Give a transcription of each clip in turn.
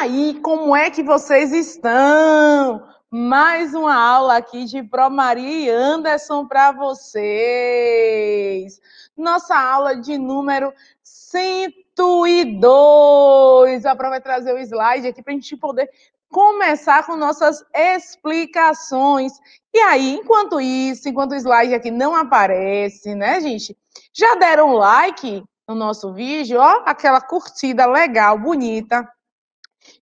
aí, como é que vocês estão? Mais uma aula aqui de Pro Maria e Anderson para vocês. Nossa aula de número 102. A Pro vai trazer o slide aqui para a gente poder começar com nossas explicações. E aí, enquanto isso, enquanto o slide aqui não aparece, né, gente? Já deram like no nosso vídeo, ó, aquela curtida legal, bonita.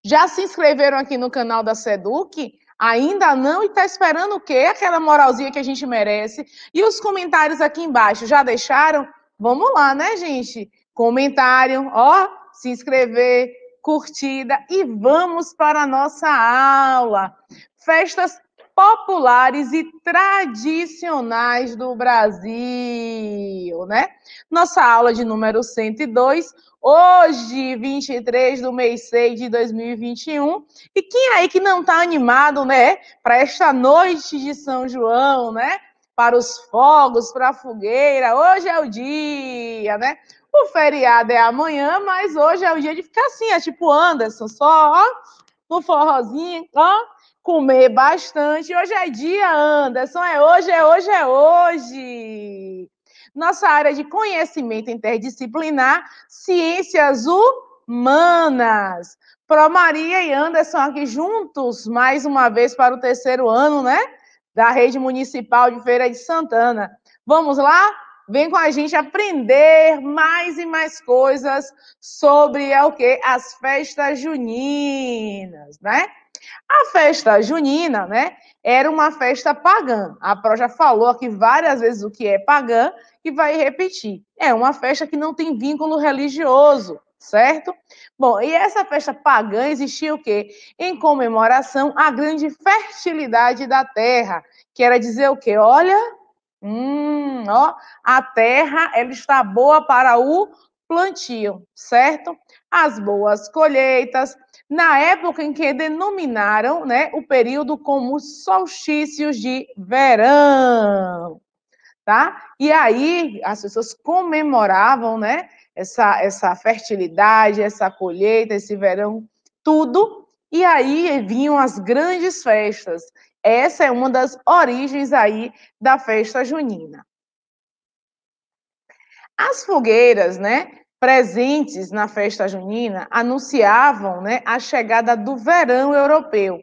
Já se inscreveram aqui no canal da Seduc? Ainda não? E está esperando o quê? Aquela moralzinha que a gente merece. E os comentários aqui embaixo, já deixaram? Vamos lá, né, gente? Comentário, ó, se inscrever, curtida e vamos para a nossa aula. Festas populares e tradicionais do Brasil, né? Nossa aula de número 102, hoje, 23 do mês 6 de 2021. E quem aí que não tá animado, né, para esta noite de São João, né? Para os fogos, para a fogueira, hoje é o dia, né? O feriado é amanhã, mas hoje é o dia de ficar assim, é tipo Anderson, só, ó, no forrozinho, ó, comer bastante. Hoje é dia, Anderson, é hoje, é hoje, é hoje. Nossa área de conhecimento interdisciplinar, ciências humanas. Pro Maria e Anderson aqui juntos, mais uma vez para o terceiro ano, né? Da rede municipal de Feira de Santana. Vamos lá? Vem com a gente aprender mais e mais coisas sobre é o que as festas juninas, né? A festa junina, né, era uma festa pagã. A Pro já falou aqui várias vezes o que é pagã e vai repetir. É uma festa que não tem vínculo religioso, certo? Bom, e essa festa pagã existia o quê? Em comemoração à grande fertilidade da terra, que era dizer o quê? Olha, hum, ó, a terra ela está boa para o plantio, certo? As boas colheitas, na época em que denominaram né, o período como solstícios de verão. Tá? E aí as pessoas comemoravam né, essa, essa fertilidade, essa colheita, esse verão, tudo. E aí vinham as grandes festas. Essa é uma das origens aí da festa junina. As fogueiras, né, presentes na festa junina anunciavam né, a chegada do verão europeu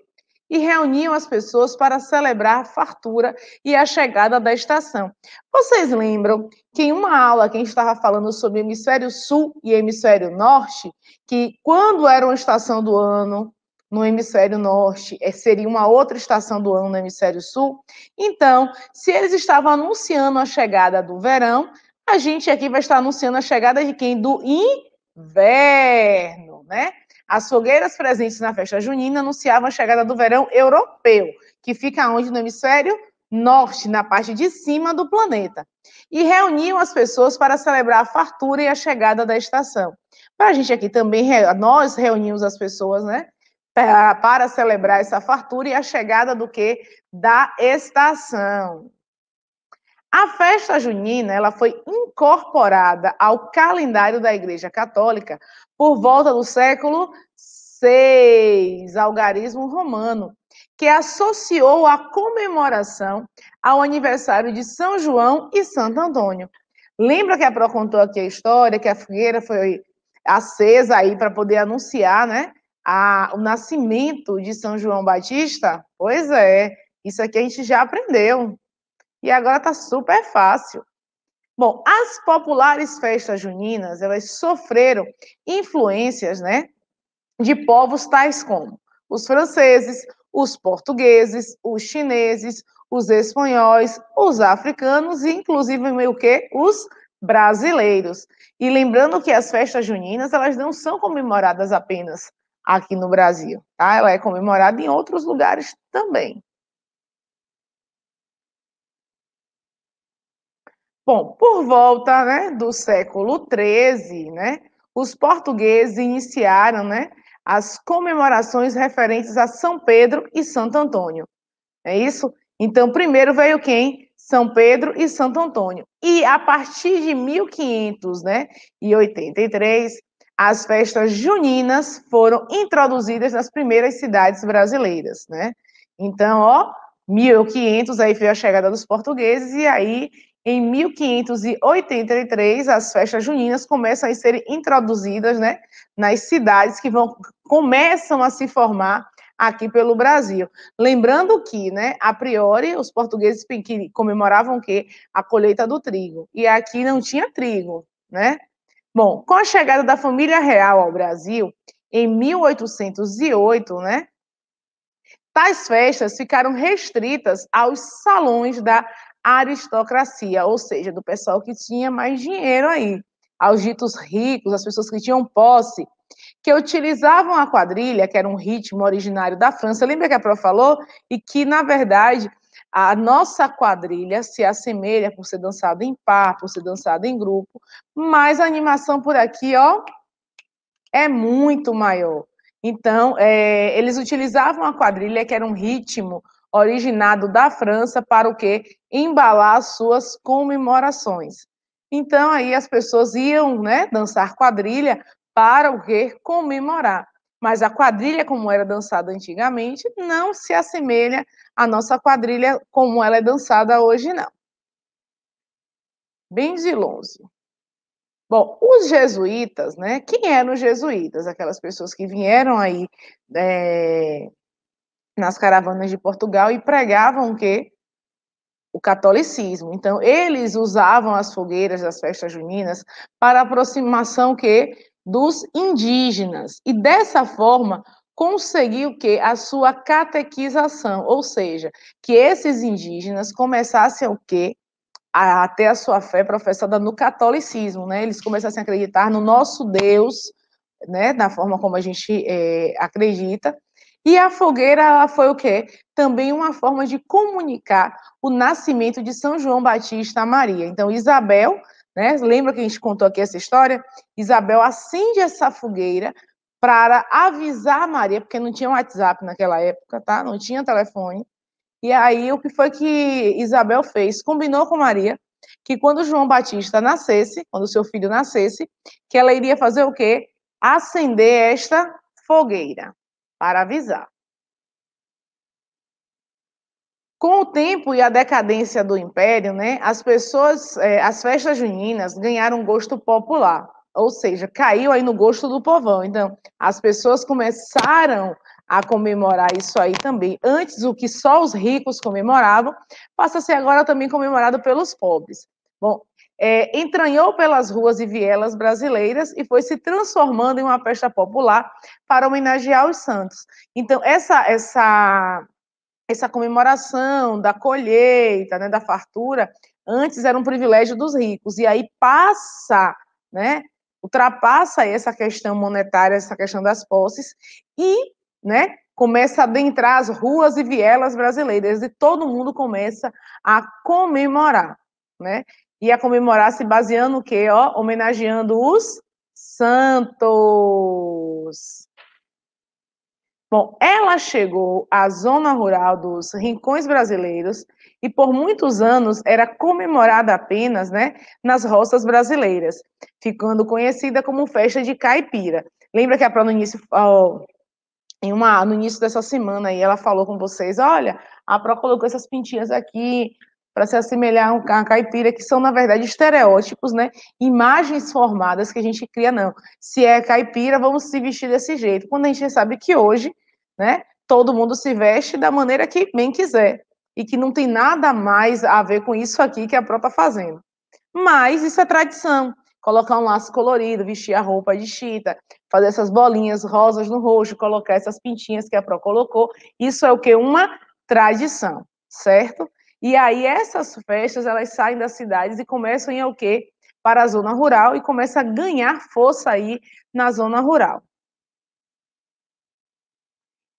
e reuniam as pessoas para celebrar a fartura e a chegada da estação. Vocês lembram que em uma aula que a gente estava falando sobre hemisfério sul e hemisfério norte, que quando era uma estação do ano no hemisfério norte, é, seria uma outra estação do ano no hemisfério sul? Então, se eles estavam anunciando a chegada do verão, a gente aqui vai estar anunciando a chegada de quem? Do inverno, né? As fogueiras presentes na festa junina anunciavam a chegada do verão europeu, que fica onde no hemisfério norte, na parte de cima do planeta. E reuniam as pessoas para celebrar a fartura e a chegada da estação. Para a gente aqui também, nós reunimos as pessoas, né? Para celebrar essa fartura e a chegada do que? Da estação. A festa junina ela foi incorporada ao calendário da Igreja Católica por volta do século VI, algarismo romano, que associou a comemoração ao aniversário de São João e Santo Antônio. Lembra que a Pro contou aqui a história, que a fogueira foi acesa aí para poder anunciar, né, a, o nascimento de São João Batista? Pois é, isso aqui a gente já aprendeu. E agora está super fácil. Bom, as populares festas juninas, elas sofreram influências, né, de povos tais como os franceses, os portugueses, os chineses, os espanhóis, os africanos e inclusive o que os brasileiros. E lembrando que as festas juninas, elas não são comemoradas apenas aqui no Brasil, tá? Ela é comemorada em outros lugares também. Bom, por volta né, do século XIII, né, os portugueses iniciaram né, as comemorações referentes a São Pedro e Santo Antônio. É isso? Então, primeiro veio quem? São Pedro e Santo Antônio. E a partir de 1583, né, as festas juninas foram introduzidas nas primeiras cidades brasileiras, né? Então, ó, 1500 aí foi a chegada dos portugueses e aí em 1583, as festas juninas começam a ser introduzidas né, nas cidades que vão, começam a se formar aqui pelo Brasil. Lembrando que, né, a priori, os portugueses comemoravam o quê? A colheita do trigo. E aqui não tinha trigo, né? Bom, com a chegada da família real ao Brasil, em 1808, né, tais festas ficaram restritas aos salões da aristocracia, ou seja, do pessoal que tinha mais dinheiro aí, aos ditos ricos, as pessoas que tinham posse, que utilizavam a quadrilha, que era um ritmo originário da França. Lembra que a Pro falou? E que, na verdade, a nossa quadrilha se assemelha por ser dançada em par, por ser dançada em grupo, mas a animação por aqui, ó, é muito maior. Então, é, eles utilizavam a quadrilha, que era um ritmo originado da França, para o que embalar suas comemorações. Então aí as pessoas iam, né, dançar quadrilha para o que comemorar. Mas a quadrilha como era dançada antigamente não se assemelha à nossa quadrilha como ela é dançada hoje não. Bem de longe. Bom, os jesuítas, né? Quem eram os jesuítas? Aquelas pessoas que vieram aí é, nas caravanas de Portugal e pregavam o quê? O catolicismo. Então, eles usavam as fogueiras das festas juninas para aproximação que dos indígenas e dessa forma conseguiu o que a sua catequização, ou seja, que esses indígenas começassem o que a ter a sua fé professada no catolicismo, né? Eles começassem a acreditar no nosso Deus, né? Da forma como a gente é, acredita e a fogueira ela foi o quê? Também uma forma de comunicar o nascimento de São João Batista a Maria. Então, Isabel, né, lembra que a gente contou aqui essa história? Isabel acende essa fogueira para avisar a Maria, porque não tinha WhatsApp naquela época, tá? Não tinha telefone. E aí, o que foi que Isabel fez? Combinou com Maria que quando João Batista nascesse, quando seu filho nascesse, que ela iria fazer o quê? Acender esta fogueira para avisar. Com o tempo e a decadência do império, né, as pessoas, é, as festas juninas ganharam gosto popular, ou seja, caiu aí no gosto do povão. Então, as pessoas começaram a comemorar isso aí também. Antes, o que só os ricos comemoravam, passa a ser agora também comemorado pelos pobres. Bom, é, entranhou pelas ruas e vielas brasileiras e foi se transformando em uma festa popular para homenagear os santos. Então, essa, essa, essa comemoração da colheita, né, da fartura, antes era um privilégio dos ricos, e aí passa, né, ultrapassa essa questão monetária, essa questão das posses, e né, começa a adentrar as ruas e vielas brasileiras, e todo mundo começa a comemorar. Né? ia comemorar se baseando no quê? Ó, homenageando os santos. Bom, ela chegou à zona rural dos rincões brasileiros e por muitos anos era comemorada apenas né, nas roças brasileiras, ficando conhecida como festa de caipira. Lembra que a Pró no início, ó, em uma, no início dessa semana aí, ela falou com vocês, olha, a Pró colocou essas pintinhas aqui para se assemelhar a caipira, que são, na verdade, estereótipos, né? Imagens formadas que a gente cria, não. Se é caipira, vamos se vestir desse jeito. Quando a gente sabe que hoje, né, todo mundo se veste da maneira que bem quiser. E que não tem nada mais a ver com isso aqui que a própria está fazendo. Mas isso é tradição colocar um laço colorido, vestir a roupa de chita, fazer essas bolinhas rosas no roxo colocar essas pintinhas que a Pro colocou. Isso é o que? Uma tradição, certo? E aí essas festas, elas saem das cidades e começam a ir quê? Para a zona rural e começa a ganhar força aí na zona rural.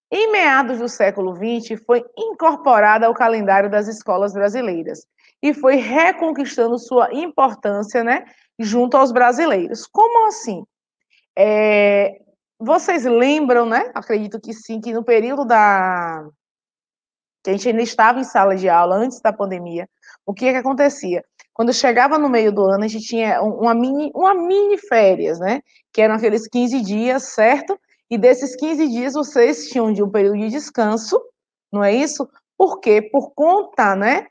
Em meados do século XX, foi incorporada ao calendário das escolas brasileiras e foi reconquistando sua importância né, junto aos brasileiros. Como assim? É, vocês lembram, né? Acredito que sim, que no período da, que a gente ainda estava em sala de aula antes da pandemia, o que, é que acontecia? Quando chegava no meio do ano, a gente tinha uma mini, uma mini férias, né? Que eram aqueles 15 dias, certo? E desses 15 dias, vocês tinham de um período de descanso, não é isso? Por quê? Por conta, né?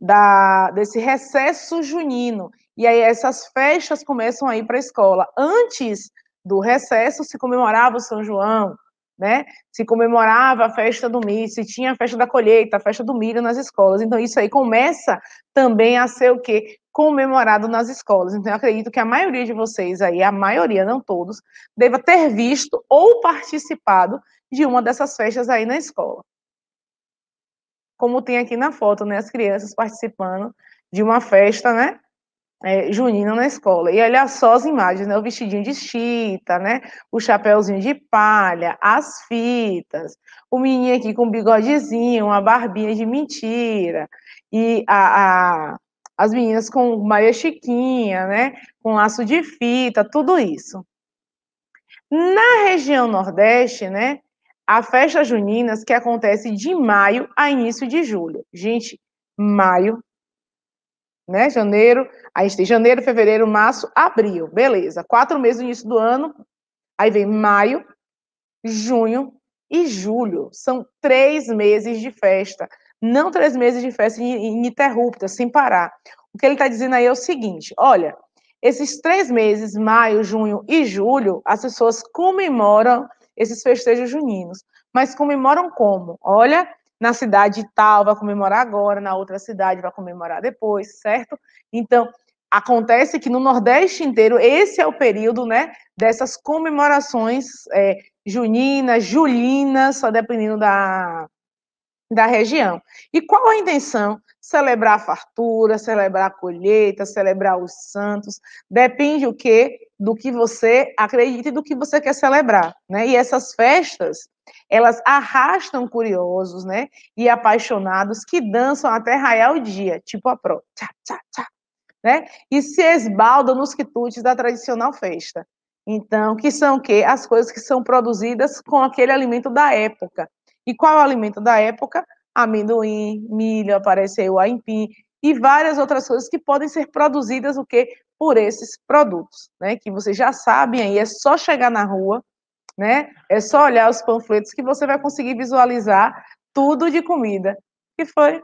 Da, desse recesso junino. E aí essas festas começam a ir para a escola. Antes do recesso se comemorava o São João, né? Se comemorava a festa do milho, se tinha a festa da colheita, a festa do milho nas escolas. Então, isso aí começa também a ser o quê? Comemorado nas escolas. Então, eu acredito que a maioria de vocês aí, a maioria, não todos, deva ter visto ou participado de uma dessas festas aí na escola. Como tem aqui na foto, né? As crianças participando de uma festa, né? é, junina na escola. E olha só as imagens, né? O vestidinho de chita, né? O chapéuzinho de palha, as fitas, o menino aqui com um bigodezinho, uma barbinha de mentira, e a, a, as meninas com Maria Chiquinha, né? Com laço de fita, tudo isso. Na região Nordeste, né? A festa juninas que acontece de maio a início de julho. Gente, maio né? Janeiro, a gente tem janeiro, fevereiro, março, abril, beleza. Quatro meses no início do ano, aí vem maio, junho e julho. São três meses de festa. Não três meses de festa ininterrupta, sem parar. O que ele está dizendo aí é o seguinte: olha, esses três meses, maio, junho e julho, as pessoas comemoram esses festejos juninos. Mas comemoram como? Olha, na cidade tal, vai comemorar agora, na outra cidade vai comemorar depois, certo? Então, acontece que no Nordeste inteiro, esse é o período, né, dessas comemorações é, juninas, julinas, só dependendo da, da região. E qual a intenção? Celebrar a fartura, celebrar a colheita, celebrar os santos, depende o quê? do que você acredita e do que você quer celebrar, né? E essas festas, elas arrastam curiosos, né? E apaixonados que dançam até raiar o dia, tipo a pro, tchá, tchá, tchá, né? E se esbaldam nos quitutes da tradicional festa. Então, que são que as coisas que são produzidas com aquele alimento da época. E qual é o alimento da época? Amendoim, milho, apareceu aipim, e várias outras coisas que podem ser produzidas o quê? por esses produtos, né? Que vocês já sabem aí, é só chegar na rua, né? É só olhar os panfletos que você vai conseguir visualizar tudo de comida. Que foi?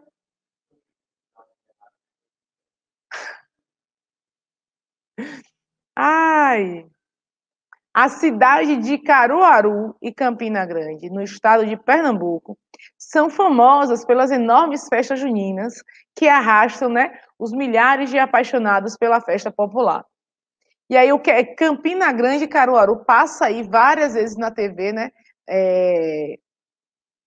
Ai. A cidade de Caruaru e Campina Grande, no estado de Pernambuco, são famosas pelas enormes festas juninas que arrastam né, os milhares de apaixonados pela festa popular. E aí o que é Campina Grande e Caruaru passa aí várias vezes na TV, né? É,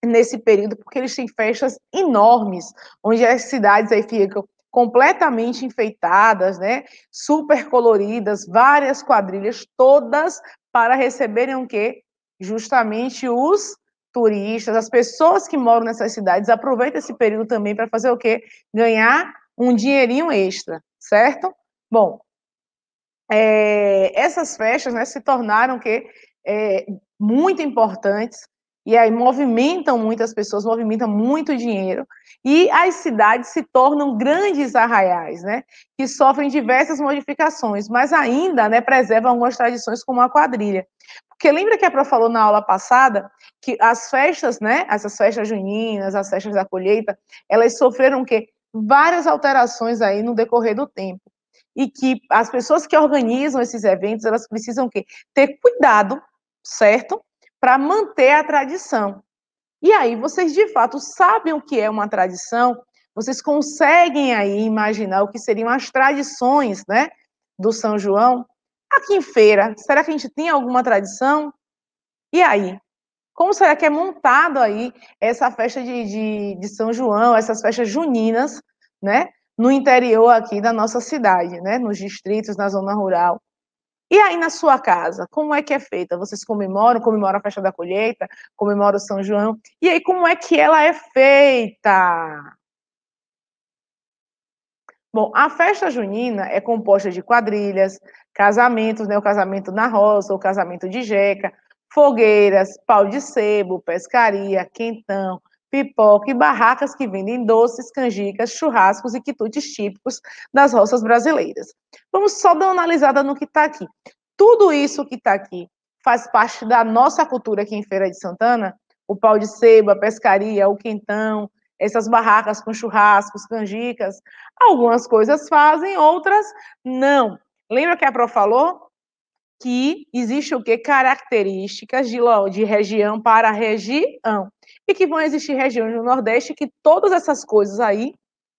nesse período, porque eles têm festas enormes, onde as cidades aí ficam completamente enfeitadas, né? Super coloridas, várias quadrilhas, todas para receberem o quê? Justamente os turistas, as pessoas que moram nessas cidades aproveitam esse período também para fazer o quê? Ganhar um dinheirinho extra, certo? Bom, é, essas festas né, se tornaram que, é, muito importantes e aí movimentam muitas pessoas, movimentam muito dinheiro, e as cidades se tornam grandes arraiais, né, que sofrem diversas modificações, mas ainda, né, preservam algumas tradições como a quadrilha. Porque lembra que a Pro falou na aula passada que as festas, né, essas festas juninas, as festas da colheita, elas sofreram o quê? várias alterações aí no decorrer do tempo. E que as pessoas que organizam esses eventos, elas precisam que ter cuidado, certo? Para manter a tradição. E aí vocês de fato sabem o que é uma tradição? Vocês conseguem aí imaginar o que seriam as tradições, né, do São João? Aqui em feira, será que a gente tem alguma tradição? E aí, como será que é montado aí essa festa de, de, de São João, essas festas juninas, né? No interior aqui da nossa cidade, né? Nos distritos, na zona rural. E aí na sua casa, como é que é feita? Vocês comemoram, comemoram a festa da colheita, comemoram o São João. E aí como é que ela é feita? Bom, a festa junina é composta de quadrilhas, casamentos, né, o casamento na roça, o casamento de jeca, fogueiras, pau de sebo, pescaria, quentão, pipoca e barracas que vendem doces, canjicas, churrascos e quitutes típicos das roças brasileiras. Vamos só dar uma analisada no que está aqui. Tudo isso que está aqui faz parte da nossa cultura aqui em Feira de Santana? O pau de sebo, a pescaria, o quentão, essas barracas com churrascos, canjicas. Algumas coisas fazem, outras não. Lembra que a Pro falou? que existe o que características de, de região para região e que vão existir regiões no Nordeste que todas essas coisas aí,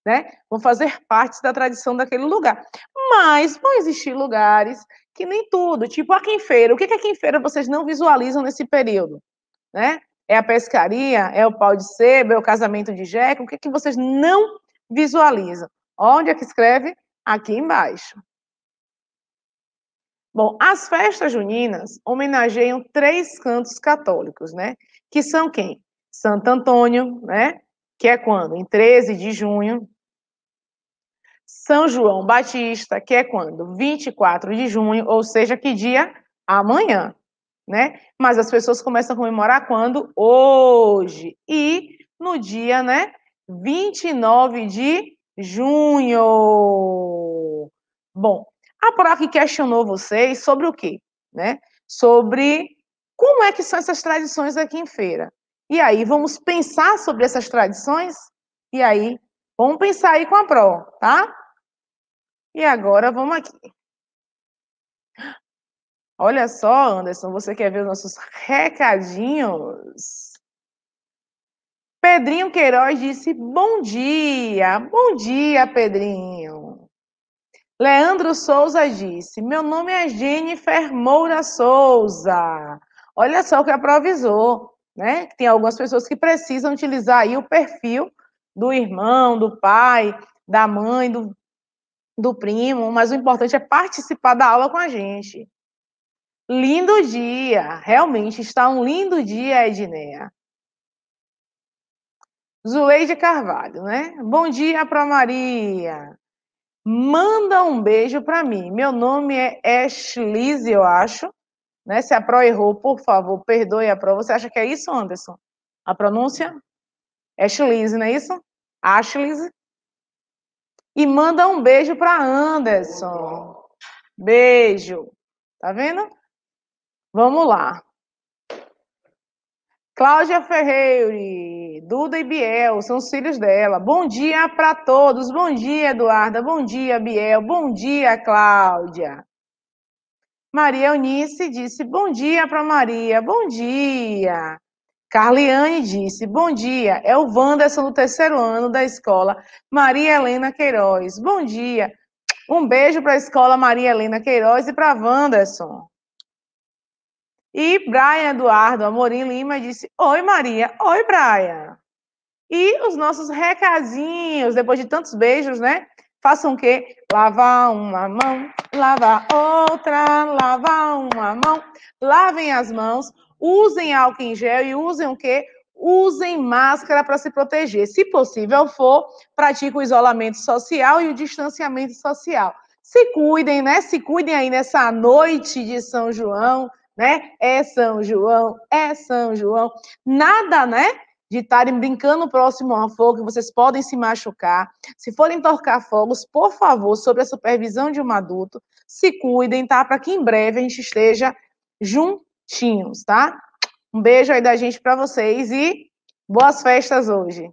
né, vão fazer parte da tradição daquele lugar. Mas vão existir lugares que nem tudo, tipo a quinfeira. O que é quinfeira vocês não visualizam nesse período, né? É a pescaria, é o pau de sebo, é o casamento de Jeca, o que é que vocês não visualizam? Onde é que escreve? Aqui embaixo. Bom, as festas juninas homenageiam três cantos católicos, né? Que são quem? Santo Antônio, né? Que é quando? Em 13 de junho. São João Batista, que é quando? 24 de junho, ou seja, que dia? Amanhã, né? Mas as pessoas começam a comemorar quando? Hoje. E no dia, né? 29 de junho. Bom, a PROC questionou vocês sobre o quê? Né? Sobre como é que são essas tradições aqui em feira. E aí vamos pensar sobre essas tradições e aí vamos pensar aí com a PRO, tá? E agora vamos aqui. Olha só, Anderson, você quer ver os nossos recadinhos? Pedrinho Queiroz disse: Bom dia, bom dia, Pedrinho. Leandro Souza disse: Meu nome é Jennifer Moura Souza. Olha só o que aprovisou, né? Tem algumas pessoas que precisam utilizar aí o perfil do irmão, do pai, da mãe, do, do primo, mas o importante é participar da aula com a gente. Lindo dia! Realmente está um lindo dia, Edneia. Zuleide Carvalho, né? Bom dia para Maria. Manda um beijo para mim. Meu nome é Ashley, eu acho. Né? Se a Pro errou, por favor, perdoe a Pro. Você acha que é isso, Anderson? A pronúncia? Ashley, não é isso? Ashley. E manda um beijo para Anderson. Beijo. Tá vendo? Vamos lá. Cláudia Ferreira. Duda e Biel, são os filhos dela. Bom dia para todos. Bom dia, Eduarda. Bom dia, Biel. Bom dia, Cláudia. Maria Eunice disse bom dia para Maria. Bom dia. Carliane disse bom dia. É o Wanderson do terceiro ano da escola Maria Helena Queiroz. Bom dia. Um beijo para a escola Maria Helena Queiroz e para Wanderson. E Brian Eduardo Amorim Lima disse: Oi, Maria. Oi, Brian. E os nossos recadinhos, depois de tantos beijos, né? Façam o quê? Lavar uma mão, lavar outra, lavar uma mão. Lavem as mãos, usem álcool em gel e usem o quê? Usem máscara para se proteger. Se possível for, pratique o isolamento social e o distanciamento social. Se cuidem, né? Se cuidem aí nessa noite de São João né? É São João, é São João. Nada, né? De estarem brincando próximo a fogo, vocês podem se machucar. Se forem tocar fogos, por favor, sob a supervisão de um adulto, se cuidem, tá? Para que em breve a gente esteja juntinhos, tá? Um beijo aí da gente para vocês e boas festas hoje.